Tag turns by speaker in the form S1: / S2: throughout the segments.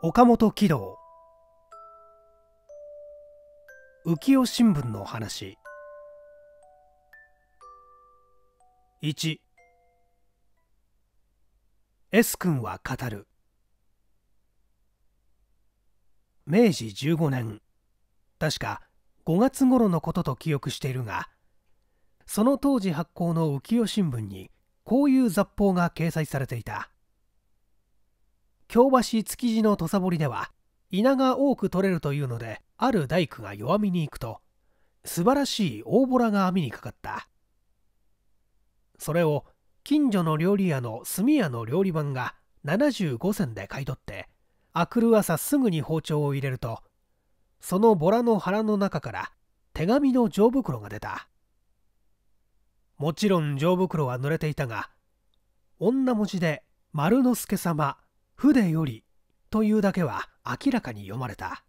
S1: 岡本喜道浮世新聞の話1 S 君は語る明治15年確か5月頃のことと記憶しているがその当時発行の浮世新聞にこういう雑報が掲載されていた京橋築地の土佐堀では稲が多く取れるというのである大工が弱みに行くと素晴らしい大ボラが網にかかったそれを近所の料理屋の炭屋の料理番が75銭で買い取って明くる朝すぐに包丁を入れるとそのボラの腹の中から手紙の錠袋が出たもちろん錠袋は濡れていたが女文字で「丸之助様筆よりというだけは明らかに読まれた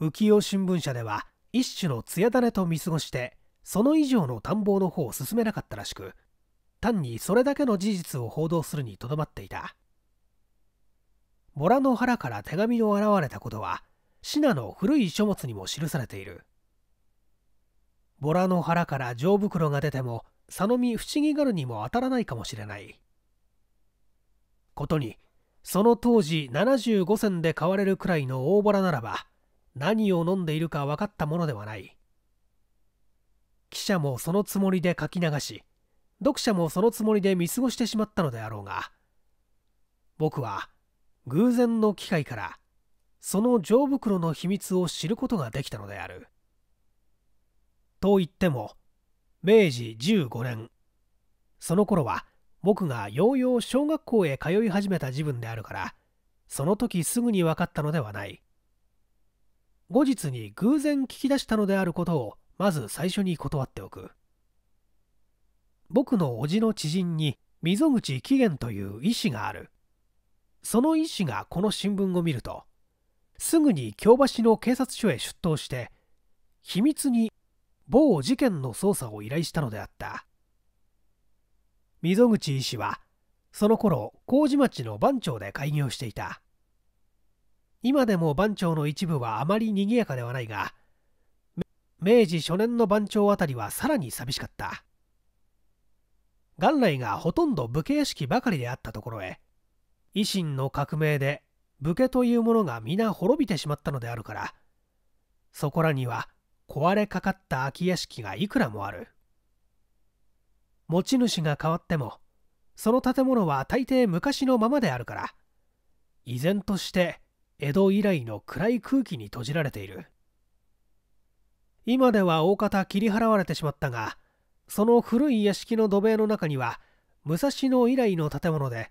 S1: 浮世新聞社では一種の艶種と見過ごしてその以上の探訪の方を進めなかったらしく単にそれだけの事実を報道するにとどまっていたボラの腹から手紙の現れたことは信濃の古い書物にも記されているボラの腹から錠袋が出ても佐野見不思議がるにも当たらないかもしれないことにその当時75銭で買われるくらいの大ボラならば何を飲んでいるか分かったものではない記者もそのつもりで書き流し読者もそのつもりで見過ごしてしまったのであろうが僕は偶然の機会からその錠袋の秘密を知ることができたのであると言っても明治15年その頃は僕がようよう小学校へ通い始めた時分であるからその時すぐに分かったのではない後日に偶然聞き出したのであることをまず最初に断っておく僕の叔父の知人に溝口紀元という医師があるその医師がこの新聞を見るとすぐに京橋の警察署へ出頭して秘密に某事件の捜査を依頼したのであった溝口医師はその頃麹町の番町で開業していた今でも番町の一部はあまり賑やかではないが明治初年の番町あたりはさらに寂しかった元来がほとんど武家屋敷ばかりであったところへ維新の革命で武家というものが皆滅びてしまったのであるからそこらには壊れかかった空き屋敷がいくらもある持ち主が変わってもその建物は大抵昔のままであるから依然として江戸以来の暗い空気に閉じられている今では大方切り払われてしまったがその古い屋敷の土塀の中には武蔵野以来の建物で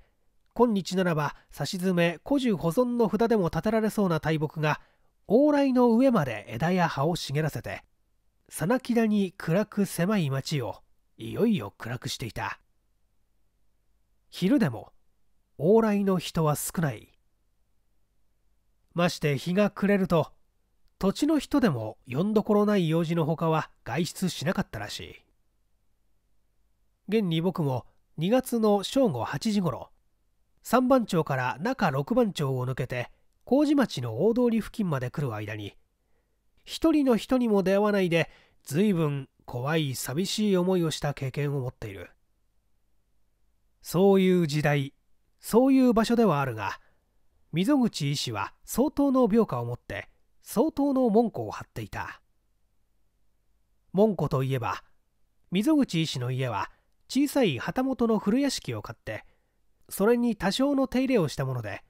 S1: 今日ならば差し詰め古樹保存の札でも建てられそうな大木が往来の上まで枝や葉を茂らせてさなきだに暗く狭い町をいよいよ暗くしていた昼でも往来の人は少ないまして日が暮れると土地の人でも呼んどころない用事のほかは外出しなかったらしい現に僕も2月の正午8時ごろ3番町から中6番町を抜けて麹町の大通り付近まで来る間に一人の人にも出会わないで随分怖い寂しい思いをした経験を持っているそういう時代そういう場所ではあるが溝口医師は相当の病化を持って相当の門戸を張っていた門戸といえば溝口医師の家は小さい旗本の古屋敷を買ってそれに多少の手入れをしたもので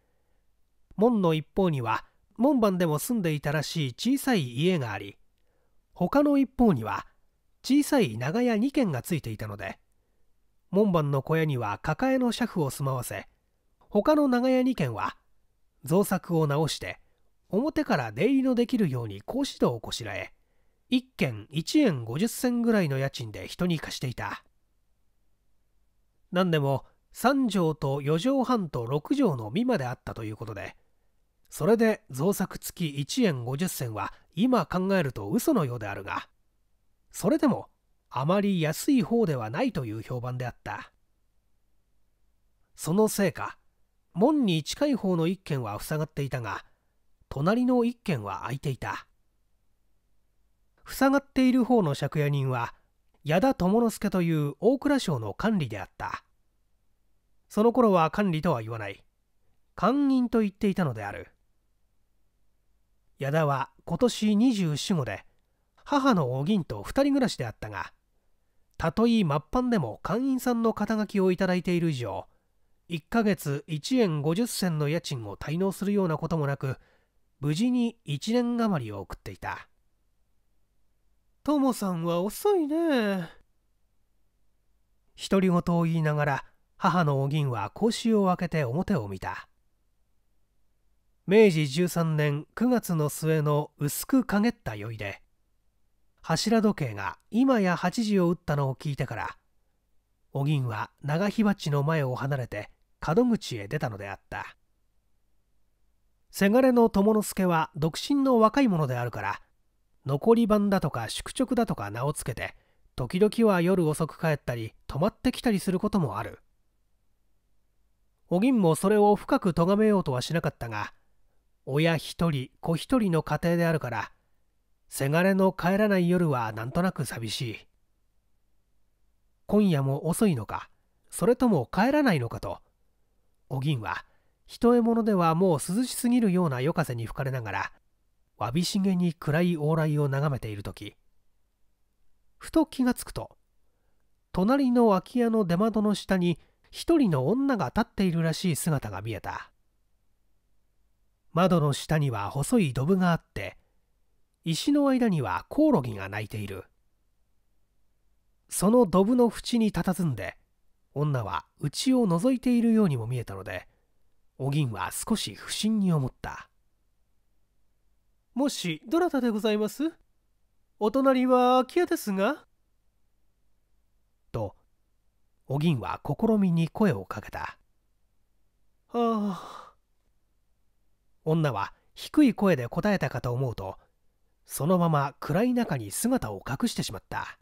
S1: 門の一方には門番でも住んでいたらしい小さい家があり他の一方には小さい長屋2軒がついていたので門番の小屋には抱えの車夫を住まわせ他の長屋2軒は造作を直して表から出入りのできるように格子戸をこしらえ1軒1円50銭ぐらいの家賃で人に貸していた何でも3畳と4畳半と6畳の実まであったということでそれで造作付き1円50銭は今考えると嘘のようであるがそれでもあまり安い方ではないという評判であったそのせいか門に近い方の一軒は塞がっていたが隣の一軒は空いていた塞がっている方の借家人は矢田友之助という大蔵省の管理であったその頃は管理とは言わない官員と言っていたのである矢田は今年24 5で母のお銀と2人暮らしであったがたとえ末端でも会員さんの肩書きをいただいている以上1ヶ月1円50銭の家賃を滞納するようなこともなく無事に1年余りを送っていたともさんは遅いね独り言を言いながら母のお銀は格子を開けて表を見た明治13年9月の末の薄く陰った酔いで柱時計が今や8時を打ったのを聞いてからお銀は長火鉢の前を離れて門口へ出たのであったせがれの友之助は独身の若い者であるから残り番だとか宿直だとか名をつけて時々は夜遅く帰ったり泊まってきたりすることもあるお銀もそれを深く咎めようとはしなかったが親一人子一人の家庭であるからせがれの帰らない夜はなんとなく寂しい。今夜も遅いのか、それとも帰らないのかと、お銀は、一獲物ではもう涼しすぎるような夜風に吹かれながら、わびしげに暗い往来を眺めている時ふと気がつくと隣の空き家の出窓の下に一人の女が立っているらしい姿が見えた窓の下には細いドブがあって石の間にはコオロギが鳴いているそのドブの縁に佇んで女は内を覗いているようにも見えたのでお銀は少し不審に思った
S2: もしどなたでございますお隣は空き家ですが
S1: とお銀は試みに声をかけたはあ女は低い声で答えたかと思うとそのまま暗い中に姿を隠してしまった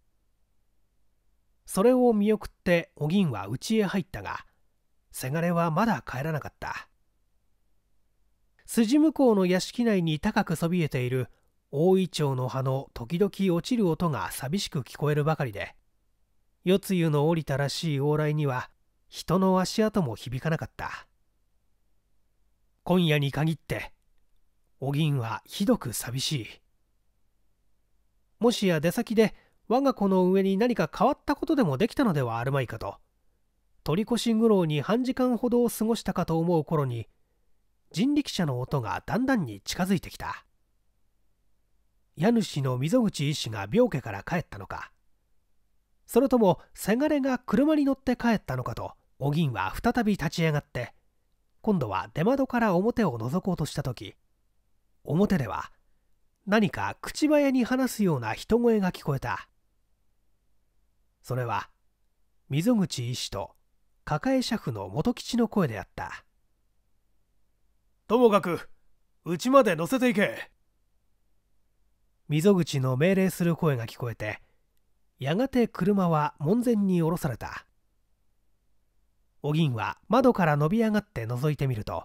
S1: それを見送ってお銀は家へ入ったがせがれはまだ帰らなかった筋向こうの屋敷内に高くそびえている大イチョウの葉の時々落ちる音が寂しく聞こえるばかりで夜露の降りたらしい往来には人の足跡も響かなかった今夜に限ってお銀はひどく寂しいもしや出先で我が子の上に何か変わったことでもできたのではあるまいかと取り越し苦労に半時間ほどを過ごしたかと思う頃に人力車の音がだんだんに近づいてきた家主の溝口医師が病家から帰ったのかそれともせがれが車に乗って帰ったのかとお銀は再び立ち上がって今度は出窓から表を覗こうとした時表では何か口早に話すような人声が聞こえたそれは溝口医師と抱え車夫の元吉の声であったともかくうちまで乗せていけ溝口の命令する声が聞こえてやがて車は門前に降ろされたお銀は窓から伸び上がって覗いてみると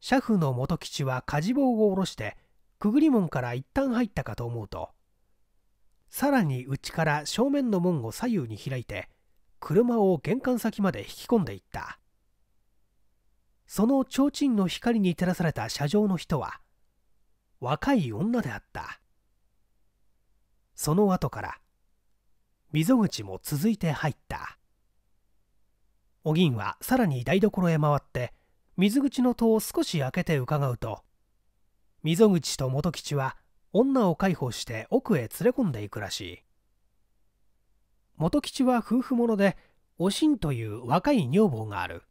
S1: 車夫の元吉は火事棒を下ろしてくぐり門から一旦入ったかと思うとさらに内から正面の門を左右に開いて車を玄関先まで引き込んでいったその提灯の光に照らされた車上の人は若い女であったその後から溝口も続いて入ったお銀はさらに台所へ回って水口の戸を少し開けて伺うと溝口と元吉は女を介抱して奥へ連れ込んでいくらしい元吉は夫婦ものでおしんという若い女房がある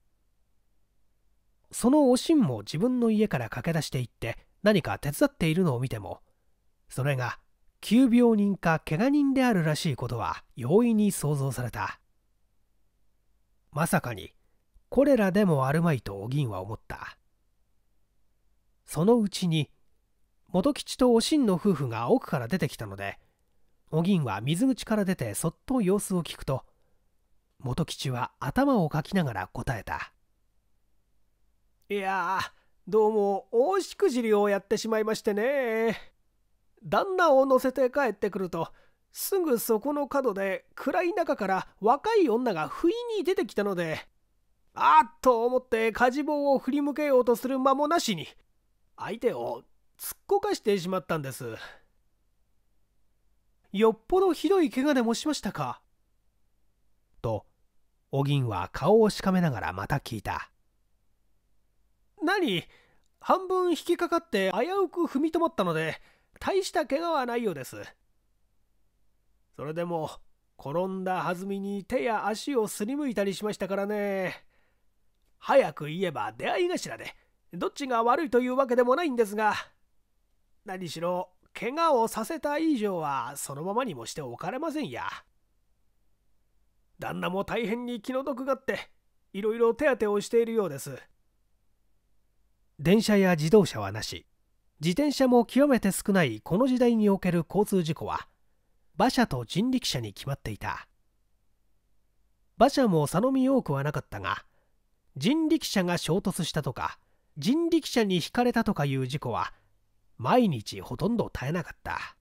S1: そのおしんも自分の家から駆け出していって何か手伝っているのを見てもそれが急病人か怪我人であるらしいことは容易に想像されたまさかにコレラでもあるまいとお銀は思ったそのうちに元吉とおしんの夫婦が奥から出てきたのでお銀は水口から出てそっと様子を聞くと元吉は頭をかきながら答えた「いやどうも大しくじりをやってしまいましてね旦那を乗せて帰ってくるとすぐそこの角で暗い中から若い女が不意に出てきたのであっと思って火事棒を振り向けようとする間もなしに相手を突っこかしてしまったんですよっぽどひどい怪我でもしましたかとお銀は顔をしかめながらまた聞いた何半分引きかかって危うく踏みとまったので大した怪我はないようですそれでも転んだはずみに手や足をすりむいたりしましたからね早く言えば出会い頭でどっちが悪いというわけでもないんですが何しろ怪我をさせた以上はそのままにもしておかれませんや旦那も大変に気の毒がっていろいろ手当てをしているようです電車や自動車はなし自転車も極めて少ないこの時代における交通事故は馬車と人力車に決まっていた馬車も佐野見多くはなかったが人力車が衝突したとか人力車にひかれたとかいう事故は毎日ほとんど絶えなかった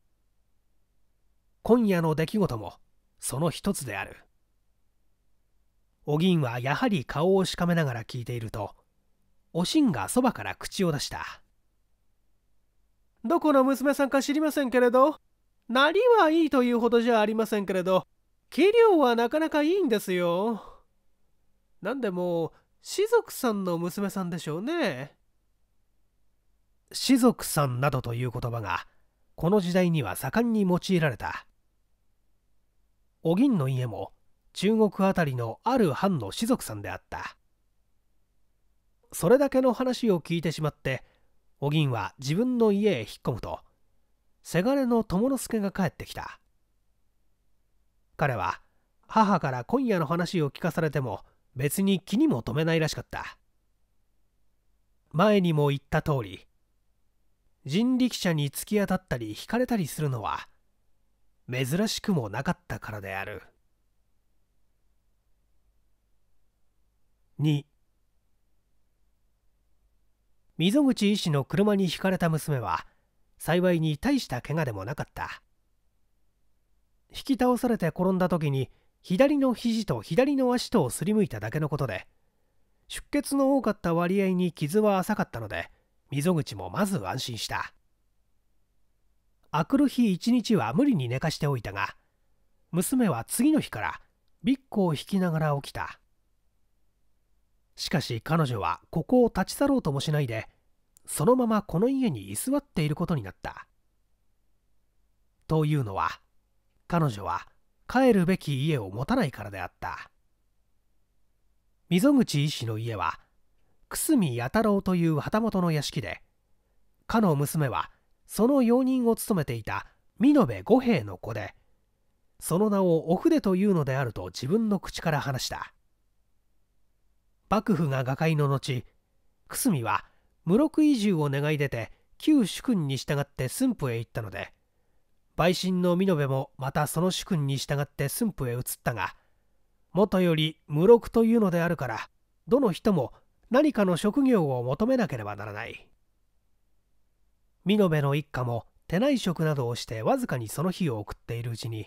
S1: 今夜の出来事もその一つであるお銀はやはり顔をしかめながら聞いているとおしんがそばから口を出したどこの娘さんか知りませんけれどなりはいいというほどじゃありませんけれど器量はなかなかいいんですよ何でも士族さんの娘さんでしょうね士族さんなどという言葉がこの時代には盛んに用いられたお銀の家も中国あたりのある藩の士族さんであったそれだけの話を聞いてしまってお銀は自分の家へ引っ込むとせがれの友之助が帰ってきた彼は母から今夜の話を聞かされても別に気にも留めないらしかった前にも言った通り人力車に突き当たったり引かれたりするのは珍しくもなかったからである2溝口医師の車にひかれた娘は幸いに大した怪我でもなかった引き倒されて転んだ時に左の肘と左の足とをすりむいただけのことで出血の多かった割合に傷は浅かったので溝口もまず安心したあくる日一日は無理に寝かしておいたが娘は次の日からビッコを引きながら起きたしかし彼女はここを立ち去ろうともしないでそのままこの家に居座っていることになったというのは彼女は帰るべき家を持たないからであった溝口医師の家は久住弥太郎という旗本の屋敷でかの娘はその用人を務めていた美延五兵衛の子でその名をお筆というのであると自分の口から話した幕府が瓦解の後久住は無禄移住を願い出て旧主君に従って駿府へ行ったので陪審の美延もまたその主君に従って駿府へ移ったがもとより無禄というのであるからどの人も何かの職業を求めなければならない美濃部の一家も手内職などをしてわずかにその日を送っているうちに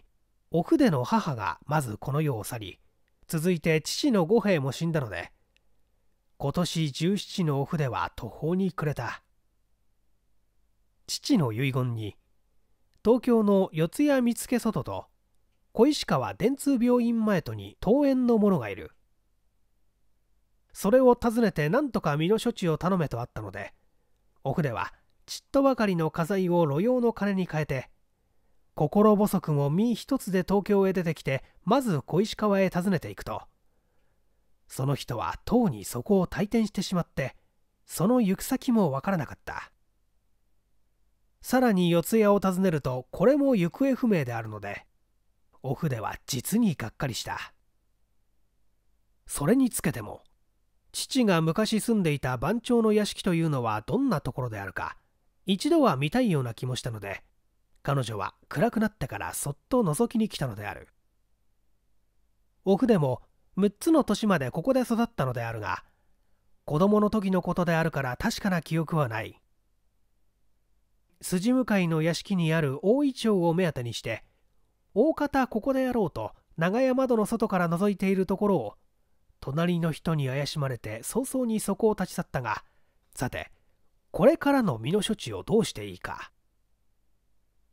S1: お筆の母がまずこの世を去り続いて父の五兵衛も死んだので今年17のお筆は途方に暮れた父の遺言に東京の四谷見附外と小石川電通病院前とに登園の者がいるそれを訪ねて何とか身の処置を頼めとあったのでお筆はちっとばかりの家財を路用の金に変えて心細くも身一つで東京へ出てきてまず小石川へ訪ねていくとその人はとうにそこを退店してしまってその行く先もわからなかったさらに四谷を訪ねるとこれも行方不明であるのでお筆は実にがっかりしたそれにつけても父が昔住んでいた番長の屋敷というのはどんなところであるか一度は見たいような気もしたので彼女は暗くなってからそっと覗きに来たのである奥でも6つの年までここで育ったのであるが子供の時のことであるから確かな記憶はない筋向かいの屋敷にある大井町を目当てにして大方ここでやろうと長屋窓の外から覗いているところを隣の人に怪しまれて早々にそこを立ち去ったがさてこれからの身の処置をどうしていいか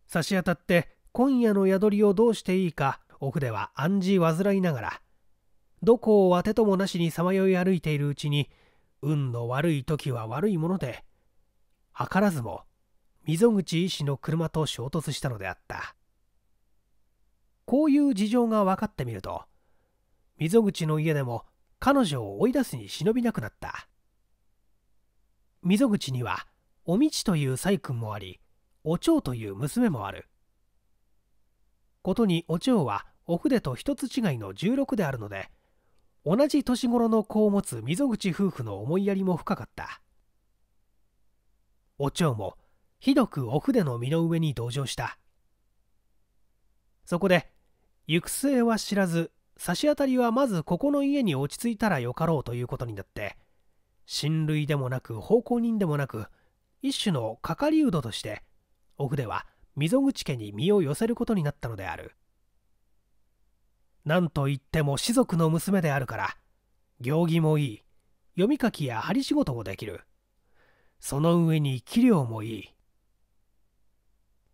S1: 差し当たって今夜の宿りをどうしていいか奥では暗示患いながらどこを当てともなしにさまよい歩いているうちに運の悪い時は悪いもので図らずも溝口医師の車と衝突したのであったこういう事情が分かってみると溝口の家でも彼女を追い出すに忍びなくなった溝口にはおみちという細君もありお蝶という娘もあることにお蝶はお筆と一つ違いの16であるので同じ年頃の子を持つ溝口夫婦の思いやりも深かったお蝶もひどくお筆の身の上に同情したそこで行く末は知らず差し当たりはまずここの家に落ち着いたらよかろうということになって親類でもなく奉公人でもなく一種の係人として奥では溝口家に身を寄せることになったのであるなんといっても士族の娘であるから行儀もいい読み書きや針仕事もできるその上に器量もいい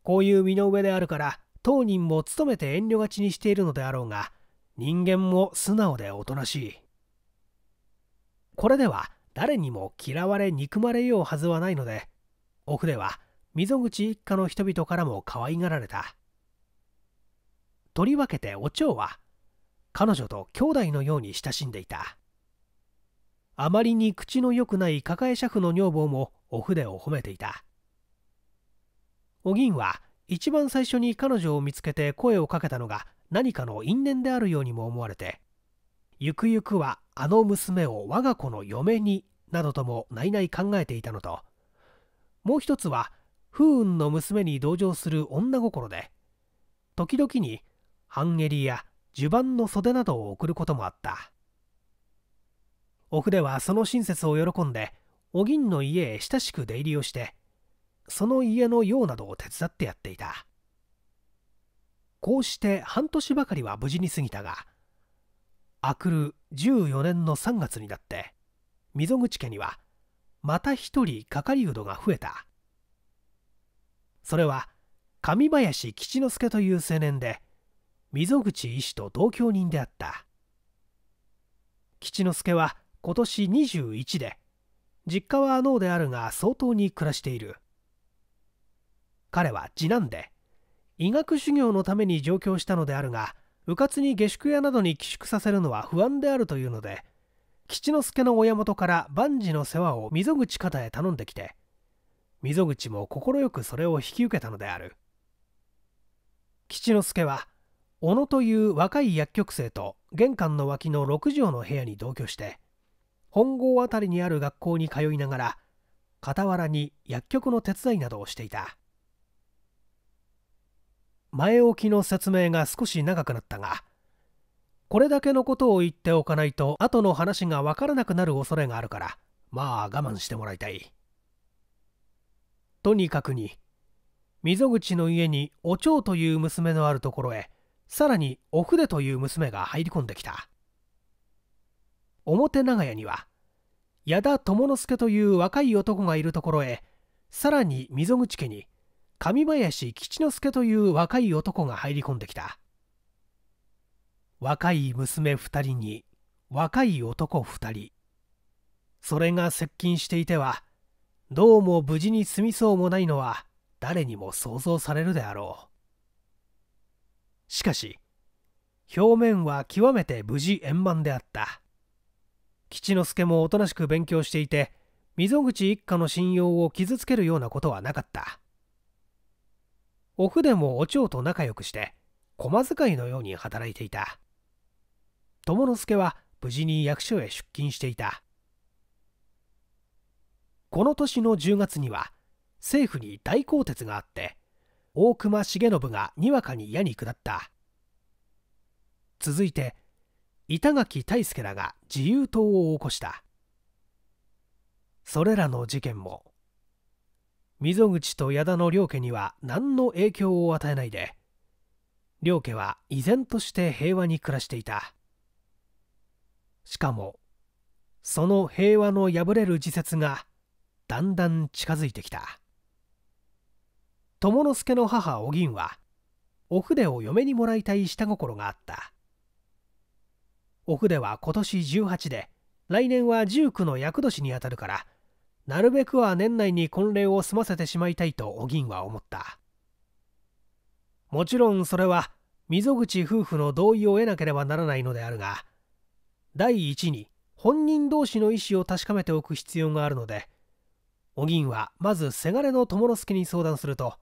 S1: こういう身の上であるから当人も務めて遠慮がちにしているのであろうが人間も素直でおとなしいこれでは誰にも嫌われ憎まれようはずはないので奥では溝口一家の人々からも可愛がられたとりわけてお蝶は彼女と兄弟のように親しんでいたあまりに口の良くない抱え車夫の女房もお筆を褒めていたお銀は一番最初に彼女を見つけて声をかけたのが何かの因縁であるようにも思われてゆくゆくはあの娘を我が子の嫁になどとも内々考えていたのともう一つは風雲の娘に同情する女心で時々に半襟や襦袢の袖などを送ることもあったお筆はその親切を喜んでお銀の家へ親しく出入りをしてその家の用などを手伝ってやっていたこうして半年ばかりは無事に過ぎたがあくる14年の3月になって溝口家にはまた一人係どが増えたそれは上林吉之助という青年で溝口医師と同居人であった吉之助は今年21で実家は能であるが相当に暮らしている彼は次男で医学修行のために上京したのであるが迂闊に下宿屋などに寄宿させるのは不安であるというので吉之助の親元から万事の世話を溝口方へ頼んできて溝口も快くそれを引き受けたのである吉之助は小野という若い薬局生と玄関の脇の6畳の部屋に同居して本郷辺りにある学校に通いながら傍らに薬局の手伝いなどをしていた前置きの説明が少し長くなったがこれだけのことを言っておかないと後の話がわからなくなる恐れがあるからまあ我慢してもらいたいとにかくに溝口の家にお蝶という娘のあるところへさらにお筆という娘が入り込んできた表長屋には矢田友之助という若い男がいるところへさらに溝口家に上林吉之助という若い男が入り込んできた若い娘2人に若い男2人それが接近していてはどうも無事に済みそうもないのは誰にも想像されるであろうしかし表面は極めて無事円満であった吉之助もおとなしく勉強していて溝口一家の信用を傷つけるようなことはなかったおふでもお蝶と仲良くして駒使いのように働いていた友之助は無事に役所へ出勤していたこの年の10月には政府に大更迭があって大隈重信がにわかに矢に下った続いて板垣大助らが自由党を起こしたそれらの事件も溝口と矢田の両家には何の影響を与えないで両家は依然として平和に暮らしていたしかもその平和の破れる自説がだんだん近づいてきた友之助の母お銀はお筆を嫁にもらいたい下心があったお筆は今年18で来年は19の厄年にあたるからなるべくは年内に婚礼を済ませてしまいたいとお銀は思ったもちろんそれは溝口夫婦の同意を得なければならないのであるが第一に本人同士の意思を確かめておく必要があるのでお銀はまずせがれの友之助に相談すると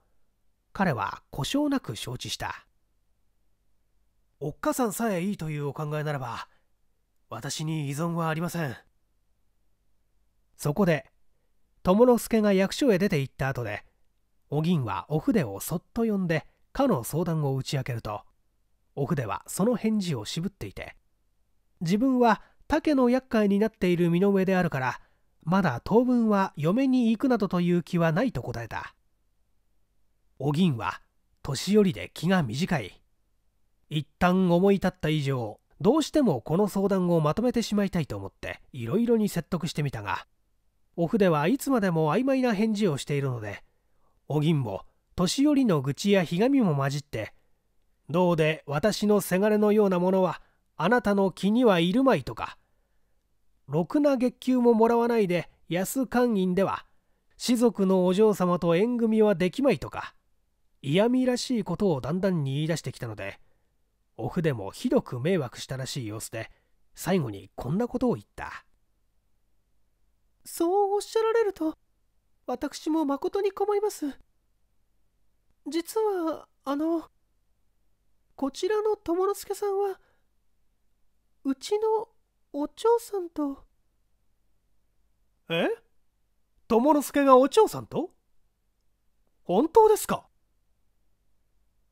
S1: 彼は故障なく承知したおっかさんさえいいというお考えならば私に依存はありませんそこで友之助が役所へ出て行った後でお銀はお筆をそっと呼んでかの相談を打ち明けるとお筆はその返事を渋っていて自分は竹の厄介になっている身の上であるからまだ当分は嫁に行くなどという気はないと答えたお銀は年寄りで気が短い一旦思い立った以上どうしてもこの相談をまとめてしまいたいと思っていろいろに説得してみたがおふではいつまでも曖昧な返事をしているのでお銀も年寄りの愚痴やひがみも混じって「どうで私のせがれのようなものはあなたの気にはいるまい」とか「ろくな月給ももらわないで安官員では士族のお嬢様と縁組はできまい」とか嫌味らしいことをだんだんに言い出してきたのでおふでもひどく迷惑したらしい様子で最後にこんなことを言った。
S2: そうおっしゃられると私も誠に困ります実はあのこちらの友之助さんはうちのお嬢さんと
S1: え友之助がお嬢さんと本当ですか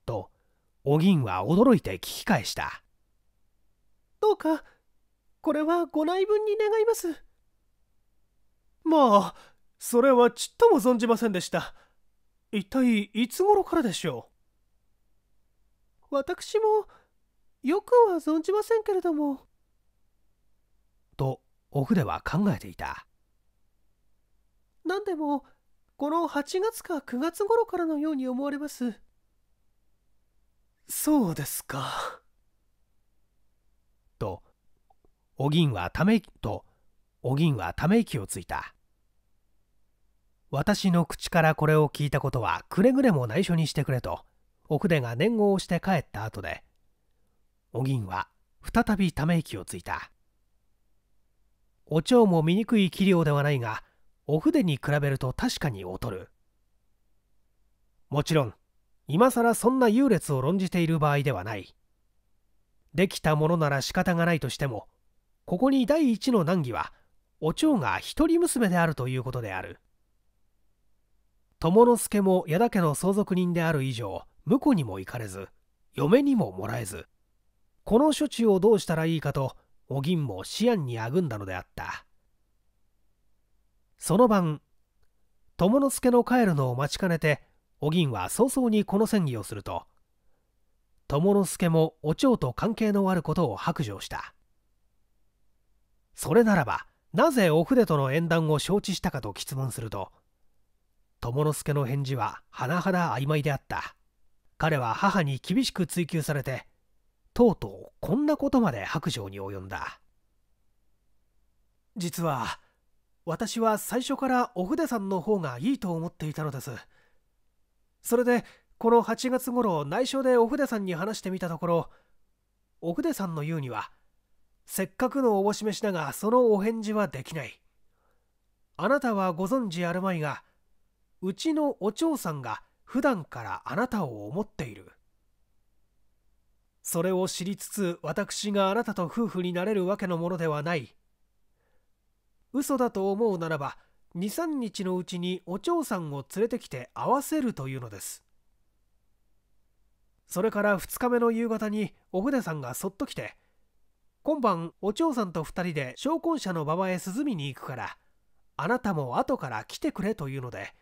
S1: とお銀は驚いて聞き返した
S2: どうかこれはご内分に
S1: 願いますまあそれはちっとも存じませんでした
S2: 一体いつ頃からでしょう私もよくは存じませんけれども
S1: とお筆は考えていた
S2: 何でもこの8月か9月頃からのように思われますそうですか
S1: とお銀はためとお銀はため息をついた私の口からこれを聞いたことはくれぐれも内緒にしてくれと奥出が念を押して帰った後でお銀は再びため息をついたお蝶も醜い器量ではないがお筆に比べると確かに劣るもちろん今更そんな優劣を論じている場合ではないできたものなら仕方がないとしてもここに第一の難儀はお蝶が一人娘であるということである友之助も矢田家の相続人である以上婿にも行かれず嫁にももらえずこの処置をどうしたらいいかとお銀も思案にあぐんだのであったその晩友之助の帰るのを待ちかねてお銀は早々にこの戦議をすると友之助もお蝶と関係のあることを白状したそれならばなぜお筆との縁談を承知したかと質問すると「友之助の返事は甚だ曖昧であった彼は母に厳しく追及されてとうとうこんなことまで白状に及んだ実は私は最初からお筆さんの方がいいと思っていたのですそれでこの8月頃内緒でお筆さんに話してみたところお筆さんの言うにはせっかくのおぼししだがそのお返事はできないあなたはご存知あるまいがうちのお嬢さんが普段からあなたを思っているそれを知りつつ私があなたと夫婦になれるわけのものではない嘘だと思うならば23日のうちにお嬢さんを連れてきて会わせるというのですそれから2日目の夕方にお船さんがそっと来て今晩お嬢さんと2人で昇魂者の馬場へ涼みに行くからあなたも後から来てくれというので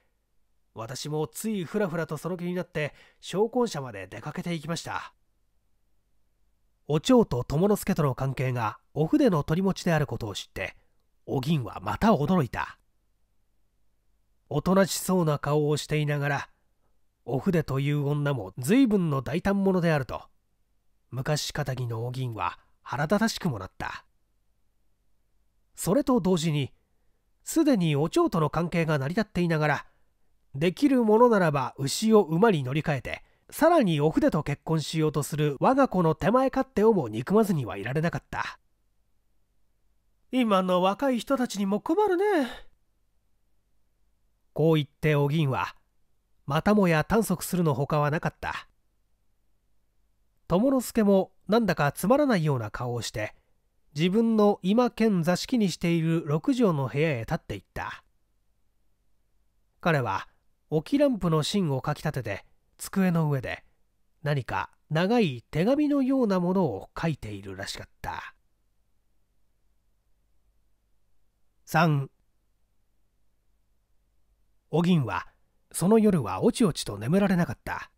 S1: 私もついふらふらとその気になって昇魂社まで出かけていきましたお蝶と友之助との関係がお筆の取り持ちであることを知ってお銀はまた驚いたおとなしそうな顔をしていながらお筆という女も随分の大胆者であると昔かたぎのお銀は腹立たしくもなったそれと同時にすでにお蝶との関係が成り立っていながらできるものならば牛を馬に乗り換えてさらにお筆と結婚しようとする我が子の手前勝手をも憎まずにはいられなかった今の若い人たちにも困るねこう言ってお銀はまたもや探索するのほかはなかった友之助もなんだかつまらないような顔をして自分の今兼座敷にしている6畳の部屋へ立っていった彼は置きランプの芯をかきたてて机の上で何か長い手紙のようなものを書いているらしかった3お銀はその夜はおちおちと眠られなかった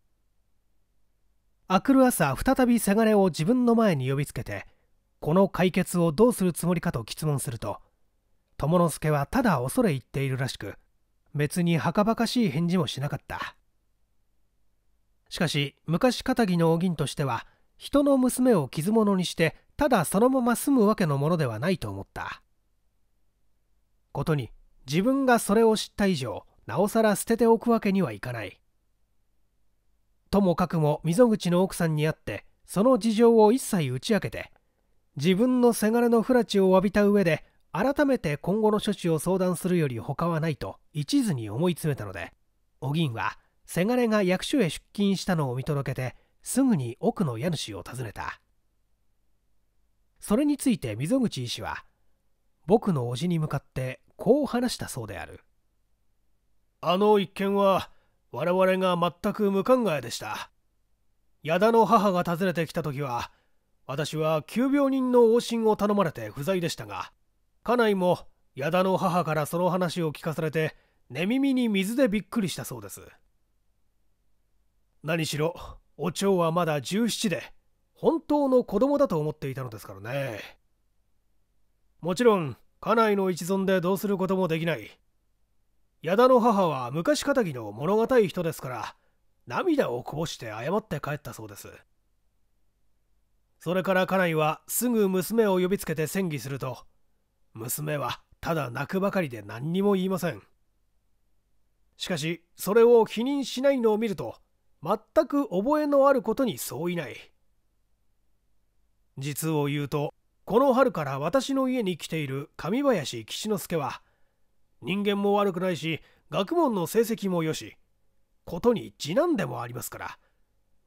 S1: 明くる朝再びせがれを自分の前に呼びつけてこの解決をどうするつもりかと質問すると友之助はただ恐れ入っているらしく別にはかばかしい返事もしなかったしかし昔かたぎのお銀としては人の娘を傷物にしてただそのまま住むわけのものではないと思ったことに自分がそれを知った以上なおさら捨てておくわけにはいかないともかくも溝口の奥さんに会ってその事情を一切打ち明けて自分のせがれの不埒を詫びた上で改めて今後の処置を相談するより他はないと一途に思い詰めたのでお銀はせがれが役所へ出勤したのを見届けてすぐに奥の家主を訪ねたそれについて溝口医師は僕の叔父に向かってこう話したそうであるあの一件は我々が全く無考えでした矢田の母が訪ねてきた時は私は急病人の往診を頼まれて不在でしたが家内も矢田の母からその話を聞かされて寝耳に水でびっくりしたそうです何しろお蝶はまだ17で本当の子供だと思っていたのですからねもちろん家内の一存でどうすることもできない矢田の母は昔かたぎの物語人ですから涙をこぼして謝って帰ったそうですそれから家内はすぐ娘を呼びつけて戦議すると娘はただ泣くばかりで何にも言いませんしかしそれを否認しないのを見ると全く覚えのあることに相違ない実を言うとこの春から私の家に来ている上林吉之助は人間も悪くないし学問の成績も良しことに次男でもありますから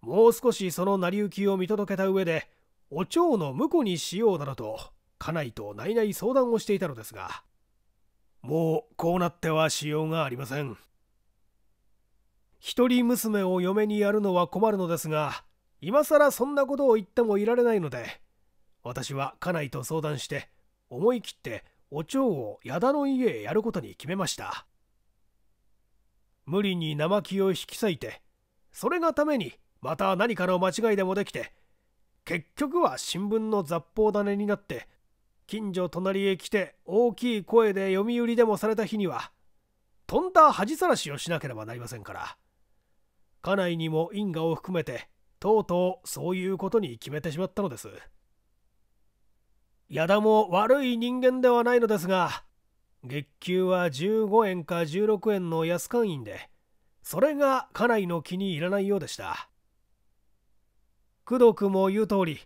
S1: もう少しその成り行きを見届けた上でお蝶の婿にしようなどと家内と内々相談をしていたのですがもうこうなってはしようがありません一人娘を嫁にやるのは困るのですが今更そんなことを言ってもいられないので私は家内と相談して思い切ってお蝶を矢田の家へやることに決めました無理に生木を引き裂いてそれがためにまた何かの間違いでもできて結局は新聞の雑報種になって近所隣へ来て大きい声で読売でもされた日にはとんだ恥さらしをしなければなりませんから家内にも因果を含めてとうとうそういうことに決めてしまったのです矢田も悪い人間ではないのですが月給は15円か16円の安会員でそれが家内の気に入らないようでした功徳も言う通り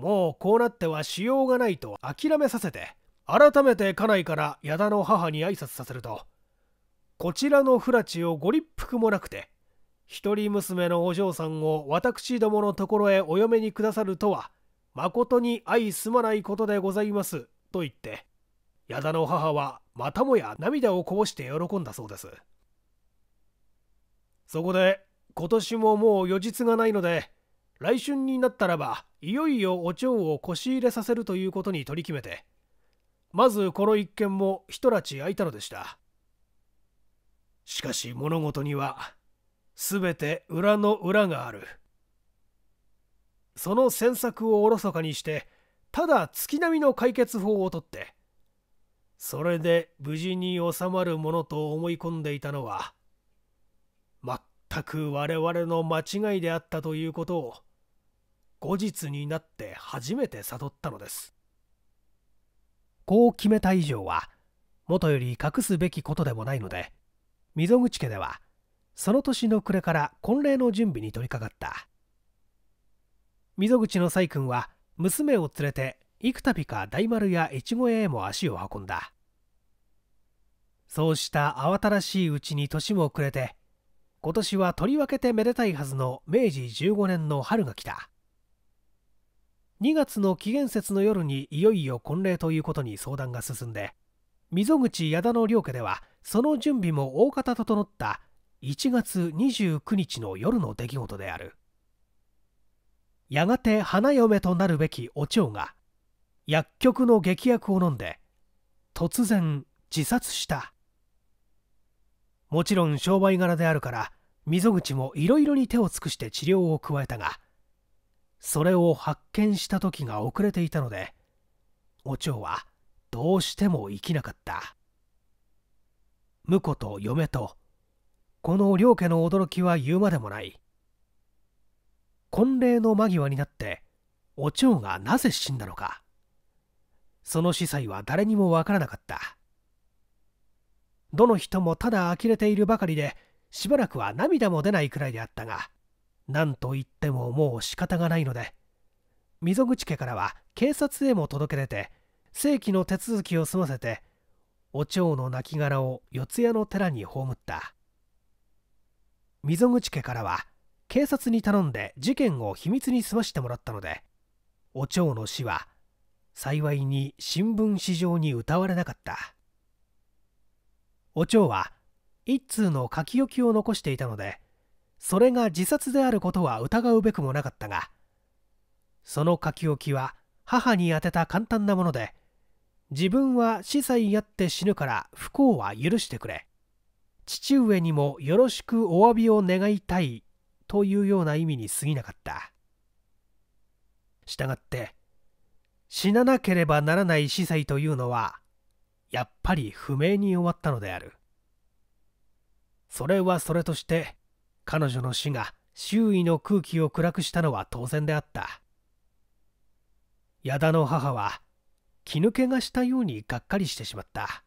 S1: もうこうなってはしようがないと諦めさせて改めて家内から矢田の母に挨拶させるとこちらの不らちをご立腹もなくて一人娘のお嬢さんを私どものところへお嫁にくださるとは誠に愛すまないことでございますと言って矢田の母はまたもや涙をこぼして喜んだそうですそこで今年ももう余日がないので来春になったらばいよいよお蝶をこし入れさせるということに取り決めてまずこの一件も人らち空いたのでしたしかし物事には全て裏の裏があるその詮索をおろそかにしてただ月並みの解決法をとってそれで無事に収まるものと思い込んでいたのは全く我々の間違いであったということを後日になって初めて悟ったのですこう決めた以上はもとより隠すべきことでもないので溝口家ではその年の暮れから婚礼の準備に取り掛かった溝口の細君は娘を連れて幾度か大丸や越後屋へも足を運んだそうした慌ただしいうちに年も暮れて今年はとりわけてめでたいはずの明治15年の春が来た2月の紀元節の夜にいよいよ婚礼ということに相談が進んで溝口矢田の両家ではその準備も大方整った1月29日の夜の出来事であるやがて花嫁となるべきお蝶が薬局の劇薬を飲んで突然自殺したもちろん商売柄であるから溝口もいろいろに手を尽くして治療を加えたがそれを発見した時が遅れていたのでお蝶はどうしても生きなかった婿と嫁とこの両家の驚きは言うまでもない婚礼の間際になってお蝶がなぜ死んだのかその司祭は誰にもわからなかったどの人もただ呆れているばかりでしばらくは涙も出ないくらいであったが何と言ってももう仕方がないので溝口家からは警察へも届け出て正規の手続きを済ませてお蝶の亡骸を四谷の寺に葬った溝口家からは警察に頼んで事件を秘密に済ましてもらったのでお蝶の死は幸いに新聞紙上に歌われなかったお蝶は一通の書き置きを残していたのでそれが自殺であることは疑うべくもなかったがその書き置きは母に宛てた簡単なもので自分は司祭やって死ぬから不幸は許してくれ父上にもよろしくお詫びを願いたいというような意味に過ぎなかったしたがって死ななければならない司祭というのはやっぱり不明に終わったのであるそれはそれとして彼女の死が周囲の空気を暗くしたのは当然であった矢田の母は気抜けがしたようにがっかりしてしまった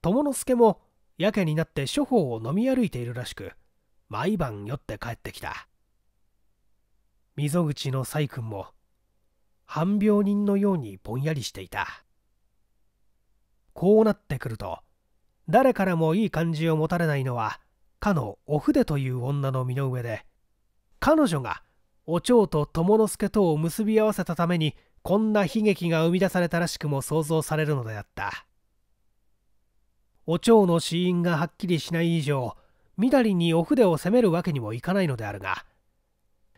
S1: 友之助もやけになって処方を飲み歩いているらしく毎晩酔って帰ってきた溝口の細君も半病人のようにぼんやりしていたこうなってくると誰からもいい感じを持たれないのはかのお筆という女の身の上で彼女がお蝶と友之助とを結び合わせたためにこんな悲劇が生み出されたらしくも想像されるのであったお蝶の死因がはっきりしない以上みだりにお筆を責めるわけにもいかないのであるが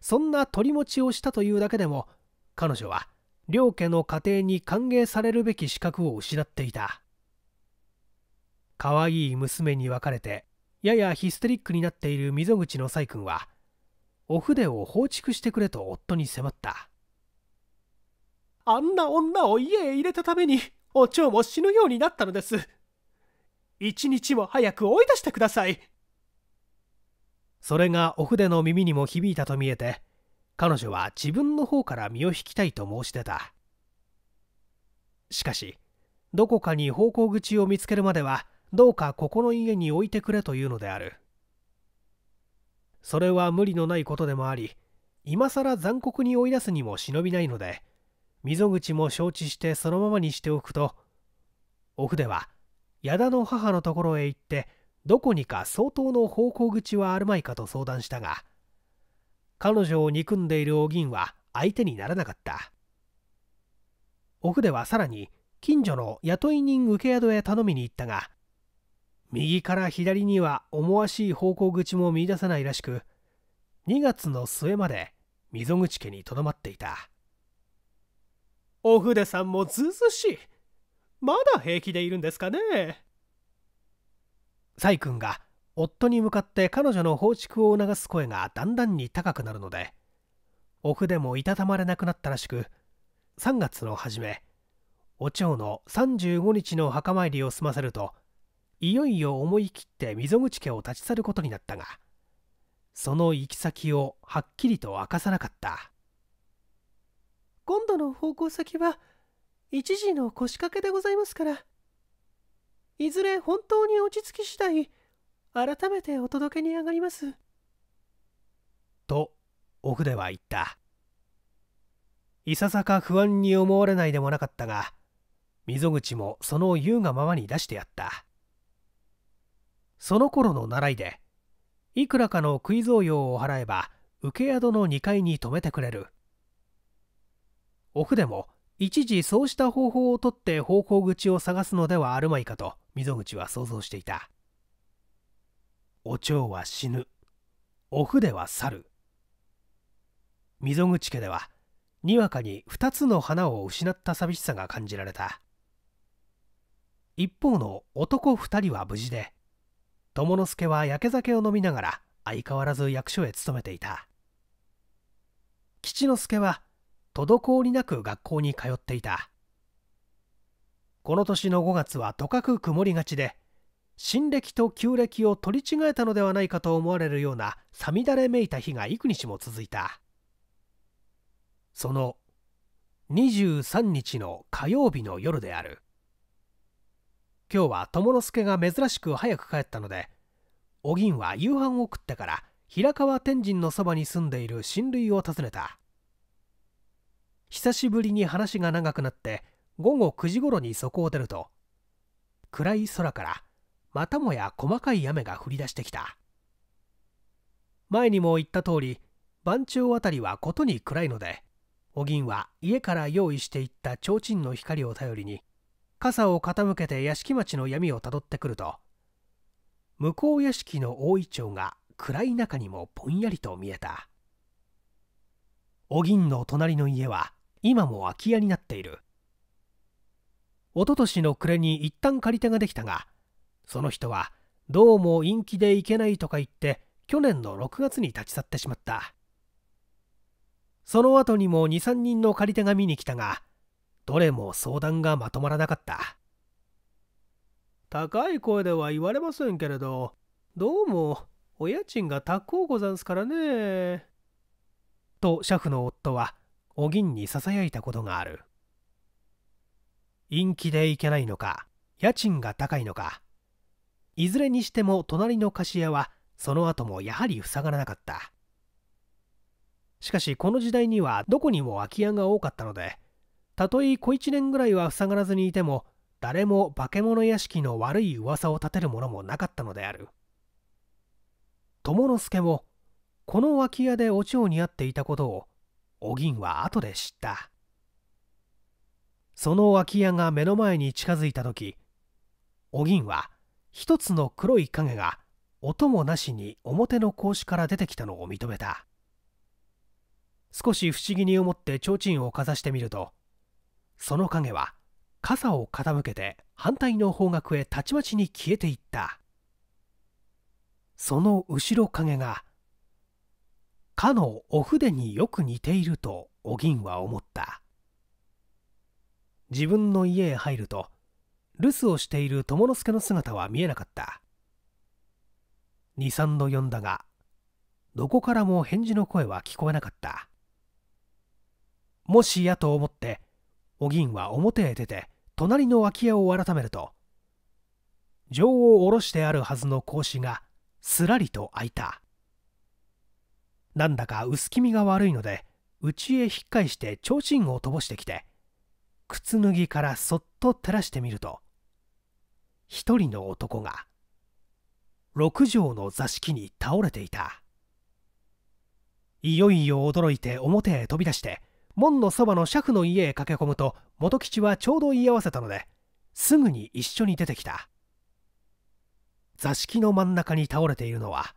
S1: そんな取り持ちをしたというだけでも彼女は両家の家庭に歓迎されるべき資格を失っていた可愛い娘に別れてややヒステリックになっている溝口の細君はお筆を放逐してくれと夫に迫った
S2: あんな女を家へ入れたためにお蝶
S1: も死ぬようになったのです一日も早く追い出してくださいそれがお筆の耳にも響いたと見えて彼女は自分の方から身を引きたいと申し出たしかしどこかに方向口を見つけるまではどうかここの家に置いてくれというのであるそれは無理のないことでもあり今更残酷に追い出すにも忍びないので溝口も承知してそのままにしておくと奥では矢田の母のところへ行ってどこにか相当の方向口はあるまいかと相談したが彼女を憎んでいるお銀は相手にならなかった奥ではさらに近所の雇い人請け宿へ頼みに行ったが右から左には思わしい方向口も見出せないらしく2月の末まで溝口家にとどまっていたお筆さんもずずしいまだ平気でいるんですかね崔君が夫に向かって彼女の放逐を促す声がだんだんに高くなるのでお筆もいたたまれなくなったらしく3月の初めお蝶の35日の墓参りを済ませるといよいよ思い切って溝口家を立ち去ることになったがその行き先をはっきりと明かさなかった
S2: 今度の奉公先は一時の腰掛けでございますからいずれ本当に落ち着き次第改めてお届けに上がります
S1: と奥では言ったいささか不安に思われないでもなかったが溝口もその言うがままに出してやったその頃の習いでいくらかの食い贈与を払えば受け宿の2階に泊めてくれるおふでも一時そうした方法をとって方向口を探すのではあるまいかと溝口は想像していたお蝶は死ぬおでは去る溝口家ではにわかに2つの花を失った寂しさが感じられた一方の男2人は無事で友之助はやけ酒を飲みながら相変わらず役所へ勤めていた吉之助は滞りなく学校に通っていたこの年の5月はとかく曇りがちで新暦と旧暦を取り違えたのではないかと思われるようなさみだれめいた日が幾日も続いたその23日の火曜日の夜である今日は友之助が珍しく早く帰ったのでお銀は夕飯を食ってから平川天神のそばに住んでいる親類を訪ねた久しぶりに話が長くなって午後9時頃にそこを出ると暗い空からまたもや細かい雨が降り出してきた前にも言った通り番長あたりはことに暗いのでお銀は家から用意していった提灯の光を頼りに傘を傾けて屋敷町の闇をたどってくると向こう屋敷の大井町が暗い中にもぼんやりと見えたお銀の隣の家は今も空き家になっているおととしの暮れに一旦借り手ができたがその人はどうも陰気で行けないとか言って去年の6月に立ち去ってしまったその後にも23人の借り手が見に来たがどれも相談がまとまらなかった高い声では言われませんけれどどうもお家賃が高うござんすからねと車夫の夫はお銀にささやいたことがある陰気でいけないのか家賃が高いのかいずれにしても隣の菓子屋はその後もやはり塞がらなかったしかしこの時代にはどこにも空き家が多かったのでたとえ小一年ぐらいは塞がらずにいても誰も化け物屋敷の悪い噂を立てるものもなかったのである友之助もこの脇屋でお蝶に会っていたことをお銀は後で知ったその脇屋が目の前に近づいた時お銀は一つの黒い影が音もなしに表の格子から出てきたのを認めた少し不思議に思って提灯をかざしてみるとその影は傘を傾けて反対の方角へたちまちに消えていったその後ろ影がかのお筆によく似ているとお銀は思った自分の家へ入ると留守をしている友之助の姿は見えなかった23度呼んだがどこからも返事の声は聞こえなかったもしやと思ってお銀は表へ出て隣の空き家を改めると錠を下ろしてあるはずの格子がすらりと開いたなんだか薄気味が悪いので内へ引っ返して提灯をとぼしてきて靴脱ぎからそっと照らしてみると一人の男が六畳の座敷に倒れていたいよいよ驚いて表へ飛び出して門のそばの車夫の家へ駆け込むと元吉はちょうど言い合わせたのですぐに一緒に出てきた座敷の真ん中に倒れているのは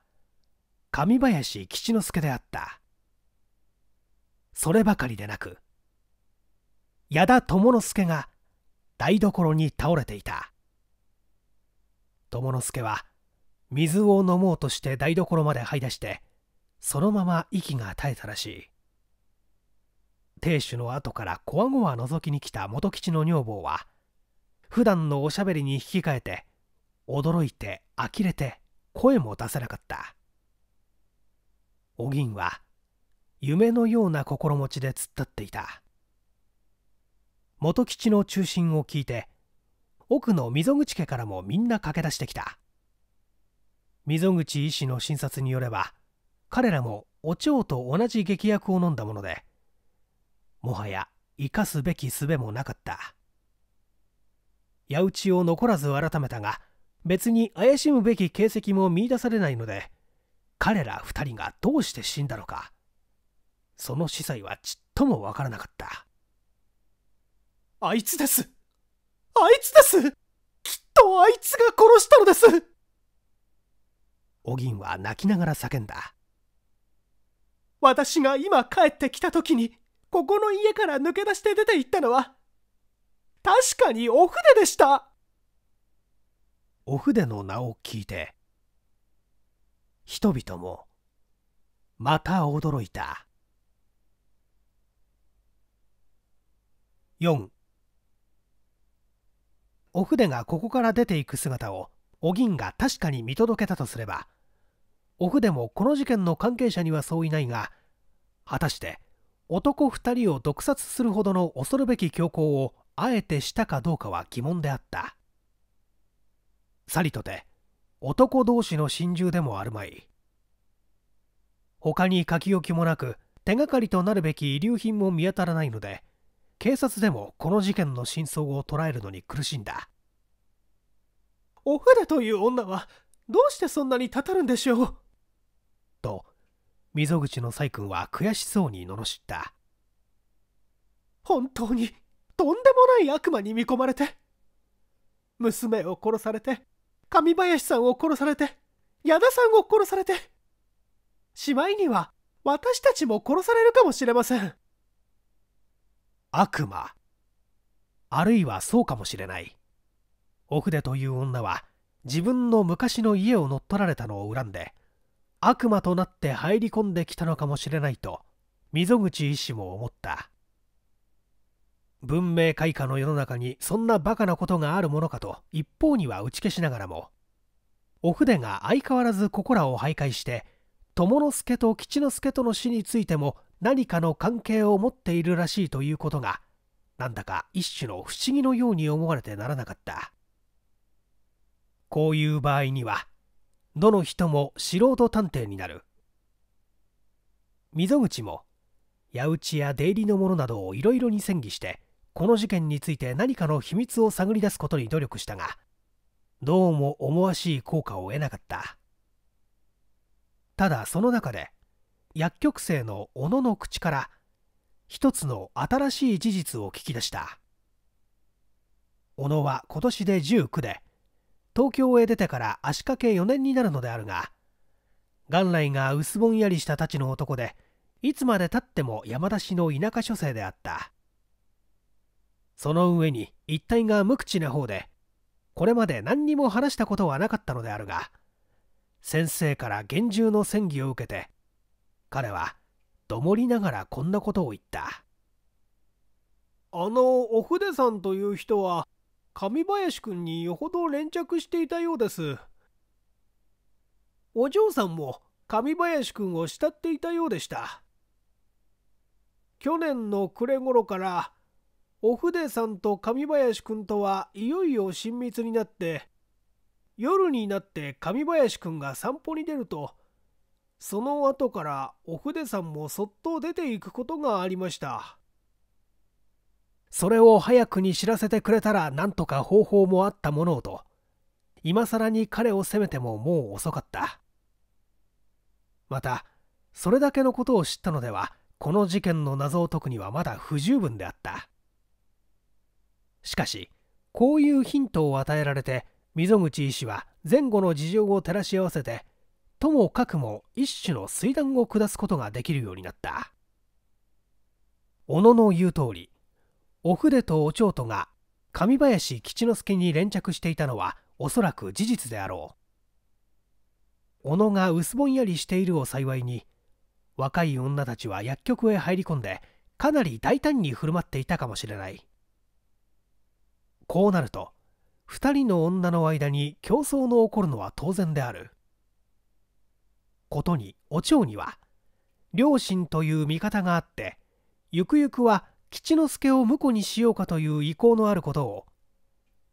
S1: 上林吉之助であったそればかりでなく矢田友之助が台所に倒れていた友之助は水を飲もうとして台所まで這い出してそのまま息が絶えたらしい亭主の後からこわごわ覗きに来た元吉の女房は普段のおしゃべりに引き換えて驚いて呆れて声も出せなかったお銀は夢のような心持ちで突っ立っていた元吉の中心を聞いて奥の溝口家からもみんな駆け出してきた溝口医師の診察によれば彼らもお蝶と同じ劇薬を飲んだものでもはや生かすべき術もなかった矢打ちを残らず改めたが別に怪しむべき形跡も見いだされないので彼ら2人がどうして死んだのかその司祭はちっともわからなかったあいつですあいつです
S2: きっとあいつが殺したのです
S1: お銀は泣きながら叫んだ
S2: 私が今帰ってきた時にここの家から抜け出して出て行ったのは、確かにお筆でした
S1: お筆の名を聞いて、人々も、また驚いた。4お筆がここから出ていく姿をお銀が確かに見届けたとすればお筆もこの事件の関係者にはそういないが果たして男2人を毒殺するほどの恐るべき強行をあえてしたかどうかは疑問であったさりとて男同士の心中でもあるまい他に書き置きもなく手がかりとなるべき遺留品も見当たらないので警察でもこの事件の真相を捉えるのに苦しんだおふという女はどうしてそんなにたたるんでしょう溝口の細君は悔しそうに罵った
S2: 本当にとんでもない悪魔に見込まれて娘を殺されて上林さんを殺されて矢田さんを殺されてしまいには私たちも殺されるかもしれません
S1: 悪魔あるいはそうかもしれないお筆という女は自分の昔の家を乗っ取られたのを恨んで悪魔となって入り込んできたのかもしれないと溝口医師も思った文明開化の世の中にそんなバカなことがあるものかと一方には打ち消しながらもお筆が相変わらずここらを徘徊して友之助と吉之助との死についても何かの関係を持っているらしいということがなんだか一種の不思議のように思われてならなかったこういう場合にはどの人も素人探偵になる溝口も八打ちや出入りのものなどをいろいろに詮議してこの事件について何かの秘密を探り出すことに努力したがどうも思わしい効果を得なかったただその中で薬局生の小野の口から一つの新しい事実を聞き出した小野は今年で19で東京へ出てから足掛け4年になるのであるが元来が薄ぼんやりしたたちの男でいつまでたっても山田氏の田舎書生であったその上に一帯が無口な方でこれまで何にも話したことはなかったのであるが先生から厳重の戦議を受けて彼はどもりながらこんなことを言ったあのお筆さんという人は神林くんによほど連着していたようです。お嬢さんも神林くんを慕っていたようでした。去年の暮れ頃からお筆さんと神林くんとはいよいよ親密になって夜になって神林くんが散歩に出るとその後からお筆さんもそっと出ていくことがありました。それを早くに知らせてくれたら何とか方法もあったものをと今更に彼を責めてももう遅かったまたそれだけのことを知ったのではこの事件の謎を解くにはまだ不十分であったしかしこういうヒントを与えられて溝口医師は前後の事情を照らし合わせてともかくも一種の水断を下すことができるようになった小野の言う通りお筆とお蝶とが上林吉之助に連着していたのはおそらく事実であろう小野が薄ぼんやりしているを幸いに若い女たちは薬局へ入り込んでかなり大胆に振る舞っていたかもしれないこうなると2人の女の間に競争の起こるのは当然であることにお蝶には両親という味方があってゆくゆくは吉之助を婿にしようかという意向のあることを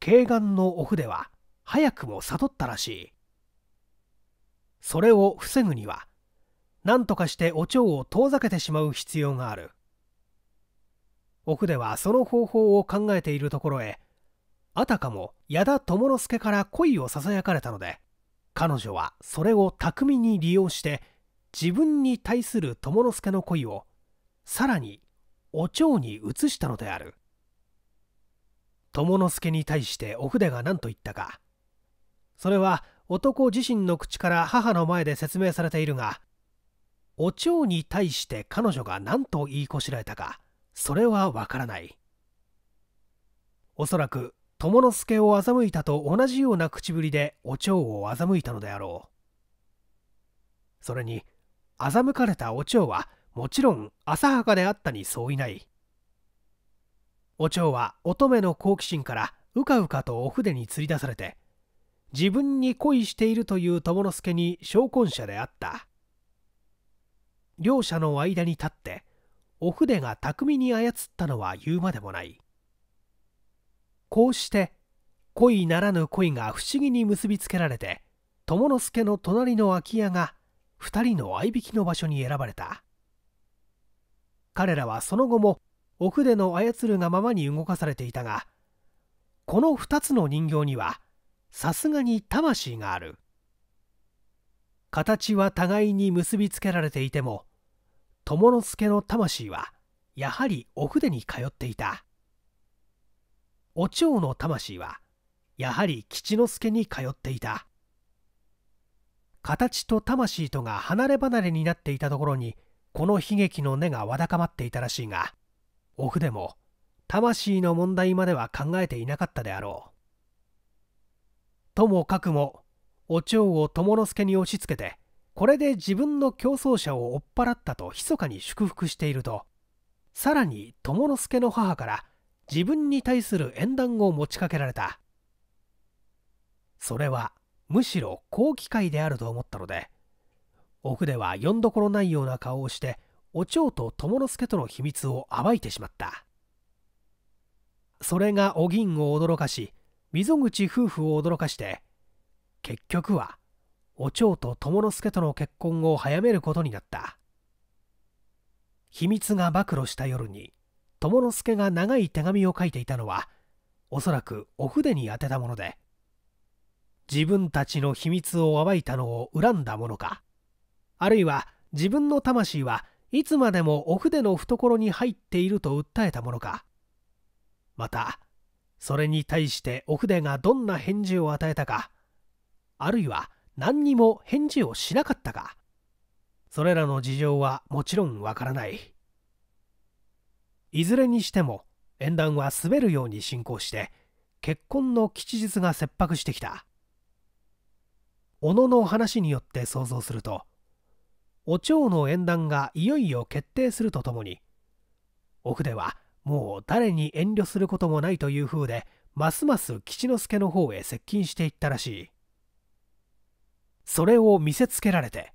S1: 慶願のお筆は早くも悟ったらしいそれを防ぐには何とかしてお蝶を遠ざけてしまう必要があるお筆はその方法を考えているところへあたかも矢田友之助から恋をささやかれたので彼女はそれを巧みに利用して自分に対する友之助の恋をさらにお蝶に移したのである友之助に対してお筆が何と言ったかそれは男自身の口から母の前で説明されているがお蝶に対して彼女が何と言いこしらえたかそれはわからないおそらく友之助を欺いたと同じような口ぶりでお蝶を欺いたのであろうそれに欺かれたお蝶はもちろん浅はかであったに相違ないお蝶は乙女の好奇心からうかうかとお筆に釣り出されて自分に恋しているという友之助に昇魂者であった両者の間に立ってお筆が巧みに操ったのは言うまでもないこうして恋ならぬ恋が不思議に結びつけられて友之助の隣の空き家が2人の合いびきの場所に選ばれた彼らはその後もお筆の操るがままに動かされていたがこの2つの人形にはさすがに魂がある形は互いに結びつけられていても友之助の魂はやはりお筆に通っていたお蝶の魂はやはり吉之助に通っていた形と魂とが離れ離れになっていたところにこの悲劇の根がわだかまっていたらしいがオフでも魂の問題までは考えていなかったであろうともかくもお蝶を友之助に押し付けてこれで自分の競争者を追っ払ったと密かに祝福しているとさらに友之助の母から自分に対する縁談を持ちかけられたそれはむしろ好機会であると思ったので奥では読んどころないような顔をしてお蝶と友之助との秘密を暴いてしまったそれがお銀を驚かし溝口夫婦を驚かして結局はお蝶と友之助との結婚を早めることになった秘密が暴露した夜に友之助が長い手紙を書いていたのはおそらくお筆に宛てたもので自分たちの秘密を暴いたのを恨んだものかあるいは自分の魂はいつまでもお筆の懐に入っていると訴えたものかまたそれに対してお筆がどんな返事を与えたかあるいは何にも返事をしなかったかそれらの事情はもちろんわからないいずれにしても縁談は滑るように進行して結婚の吉日が切迫してきた小野の話によって想像するとお蝶の縁談がいよいよ決定するとともに奥ではもう誰に遠慮することもないという風でますます吉之助の方へ接近していったらしいそれを見せつけられて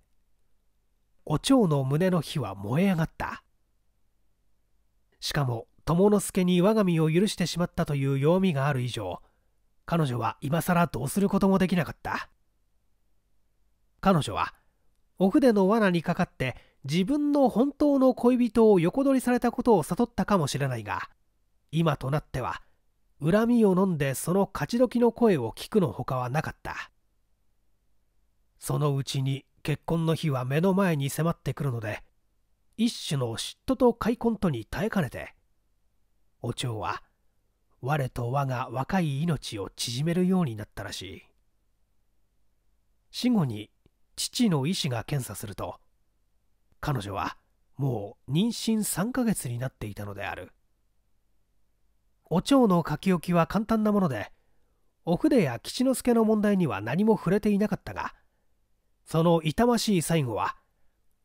S1: お蝶の胸の火は燃え上がったしかも友之助に我が身を許してしまったという弱みがある以上彼女は今らどうすることもできなかった彼女はお船の罠にかかって自分の本当の恋人を横取りされたことを悟ったかもしれないが今となっては恨みを飲んでその勝ちきの声を聞くのほかはなかったそのうちに結婚の日は目の前に迫ってくるので一種の嫉妬と開墾とに耐えかねてお蝶は我と我が若い命を縮めるようになったらしい死後に父の医師が検査すると彼女はもう妊娠3ヶ月になっていたのであるお蝶の書き置きは簡単なものでお筆や吉之助の問題には何も触れていなかったがその痛ましい最後は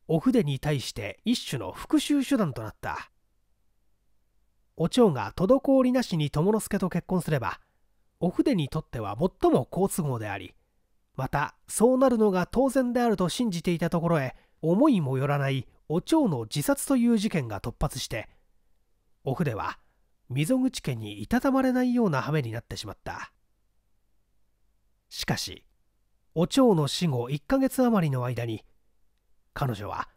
S1: お筆に対して一種の復讐手段となったお蝶が滞りなしに友之助と結婚すればお筆にとっては最も好都合でありまたそうなるのが当然であると信じていたところへ思いもよらないお蝶の自殺という事件が突発してお筆は溝口家にいたたまれないような羽目になってしまったしかしお蝶の死後1ヶ月余りの間に彼女は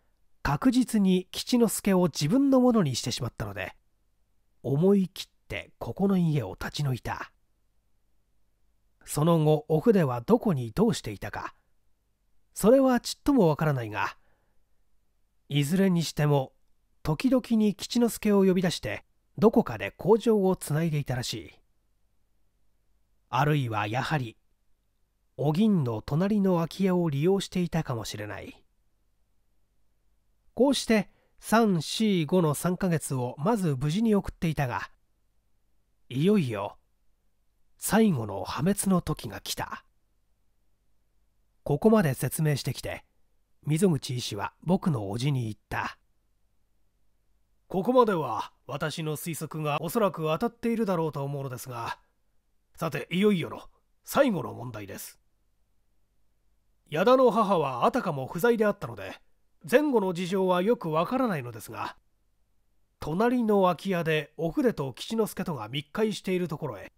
S1: 確実に吉之助を自分のものにしてしまったので思い切ってここの家を立ち退いたその後お筆はどこに通していたかそれはちっともわからないがいずれにしても時々に吉之助を呼び出してどこかで工場をつないでいたらしいあるいはやはりお銀の隣の空き家を利用していたかもしれないこうして345の3ヶ月をまず無事に送っていたがいよいよ最後の破滅の時が来たここまで説明してきて溝口医師は僕の叔父に言ったここまでは私の推測がおそらく当たっているだろうと思うのですがさていよいよの最後の問題です矢田の母はあたかも不在であったので前後の事情はよくわからないのですが隣の空き家でおふと吉之助とが密会しているところへ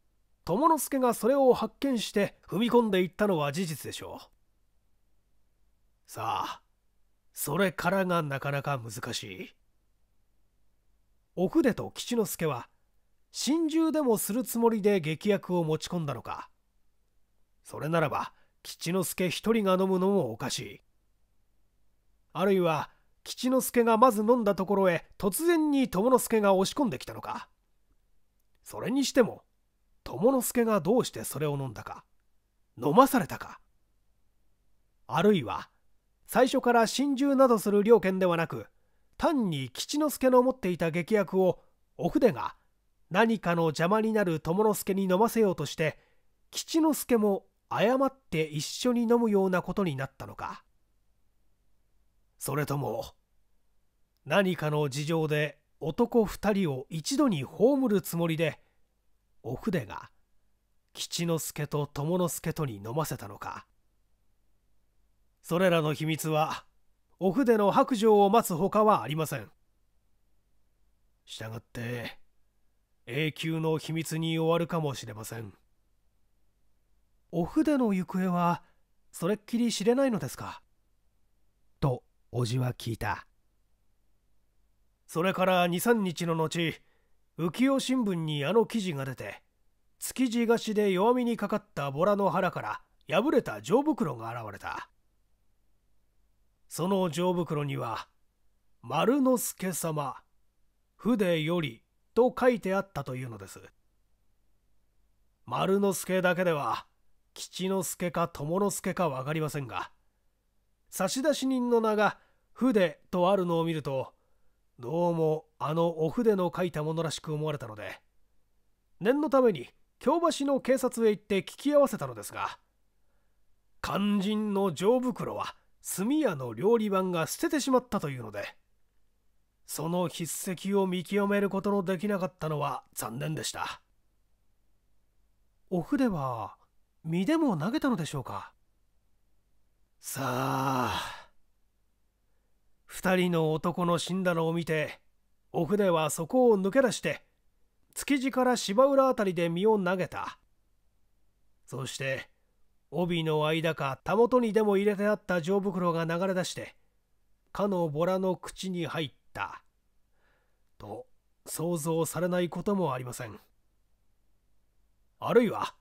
S1: 友之助がそれを発見して踏み込んでいったのは事実でしょうさあそれからがなかなか難しい奥出と吉之助は心中でもするつもりで劇薬を持ち込んだのかそれならば吉之助一人が飲むのもおかしいあるいは吉之助がまず飲んだところへ突然に友之助が押し込んできたのかそれにしても友之助がどうしてそれを飲んだか飲まされたかあるいは最初から心中などする了犬ではなく単に吉之助の持っていた劇薬をお筆が何かの邪魔になる友之助に飲ませようとして吉之助も誤って一緒に飲むようなことになったのかそれとも何かの事情で男2人を一度に葬るつもりでお筆が吉之助と友之助とに飲ませたのかそれらの秘密はお筆の白状を待つほかはありませんしたがって永久の秘密に終わるかもしれませんお筆の行方はそれっきり知れないのですかと叔父は聞いたそれから23日の後浮世新聞にあの記事が出て築地菓子で弱みにかかったボラの腹から破れた錠袋が現れたその錠袋には「丸之助様筆より」と書いてあったというのです丸之助だけでは吉之助か友之助か分かりませんが差出人の名が「筆」とあるのを見るとどうもあのお筆の書いたものらしく思われたので念のために京橋の警察へ行って聞き合わせたのですが肝心の錠袋は炭屋の料理番が捨ててしまったというのでその筆跡を見極めることのできなかったのは残念でしたお筆は身でも投げたのでしょうかさあ2人の男の死んだのを見てお船はそこを抜け出して築地から芝浦辺りで身を投げたそして帯の間かたもとにでも入れてあった錠袋が流れ出してかのボラの口に入ったと想像されないこともありませんあるいは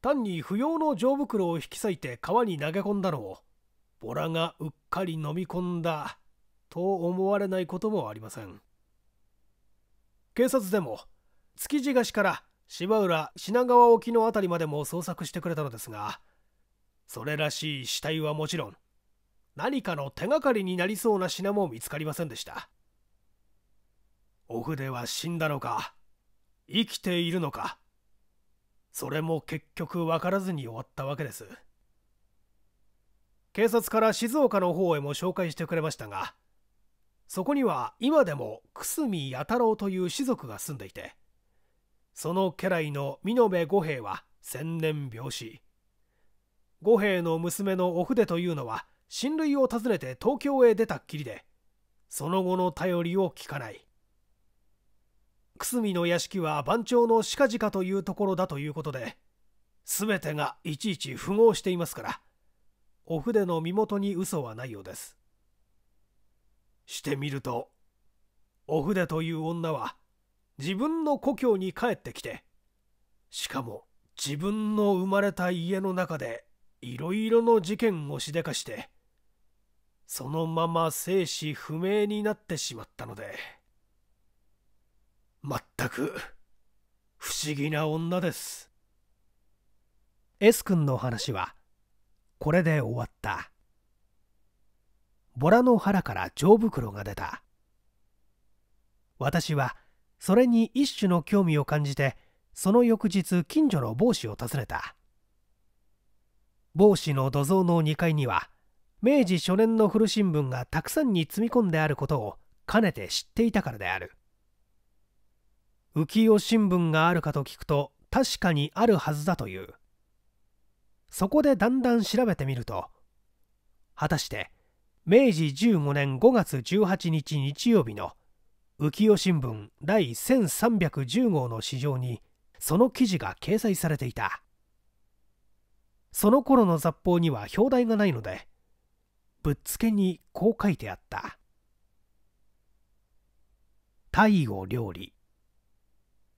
S1: 単に不要の錠袋を引き裂いて川に投げ込んだのをボラがうっかり飲み込んだと思われないこともありません警察でも築地菓子から芝浦品川沖の辺りまでも捜索してくれたのですがそれらしい死体はもちろん何かの手がかりになりそうな品も見つかりませんでしたお筆は死んだのか生きているのかそれも結局分からずに終わったわけです警察から静岡の方へも紹介してくれましたがそこには今でも久住弥太郎という士族が住んでいてその家来の美濃部五兵衛は千年病死五兵衛の娘のお筆というのは親類を訪ねて東京へ出たっきりでその後の頼りを聞かない久住の屋敷は番長の近々というところだということで全てがいちいち符合していますからお筆の身元に嘘はないようですしてみるとお筆という女は自分の故郷に帰ってきてしかも自分の生まれた家の中でいろいろの事件をしでかしてそのまま生死不明になってしまったので全く不思議な女です S 君の話はこれで終わった。ボラの腹から腸袋が出た私はそれに一種の興味を感じてその翌日近所の帽子を訪ねた帽子の土蔵の2階には明治初年の古新聞がたくさんに積み込んであることをかねて知っていたからである浮世新聞があるかと聞くと確かにあるはずだというそこでだんだん調べてみると果たして明治15年5月18日日曜日の浮世新聞第1310号の市場にその記事が掲載されていたその頃の雑報には表題がないのでぶっつけにこう書いてあった「大を料理」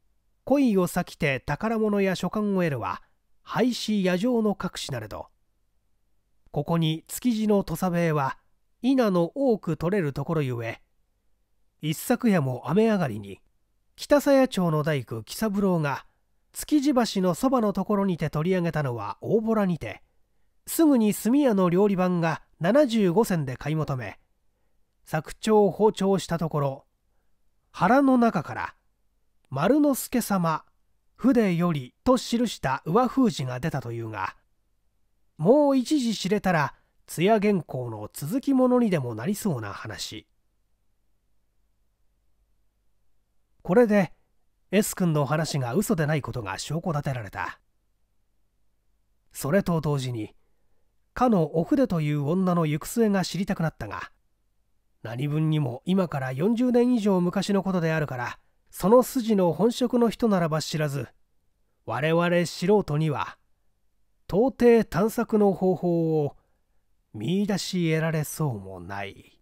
S1: 「恋を避きて宝物や書簡を得るは廃止野上の隠しなれど」ここに築地の土佐兵は稲の多く取れるところゆえ一昨夜も雨上がりに北佐谷町の大工喜三郎が築地橋のそばのところにて取り上げたのは大ボにてすぐに炭屋の料理番が75銭で買い求め作長包丁したところ腹の中から「丸之助様筆より」と記した上封じが出たというがもう一時知れたら津原稿の続きものにでもなりそうな話これで S 君の話が嘘でないことが証拠立てられたそれと同時にかのお筆という女の行く末が知りたくなったが何分にも今から40年以上昔のことであるからその筋の本職の人ならば知らず我々素人には到底探索の方法を見出し得られそうもない。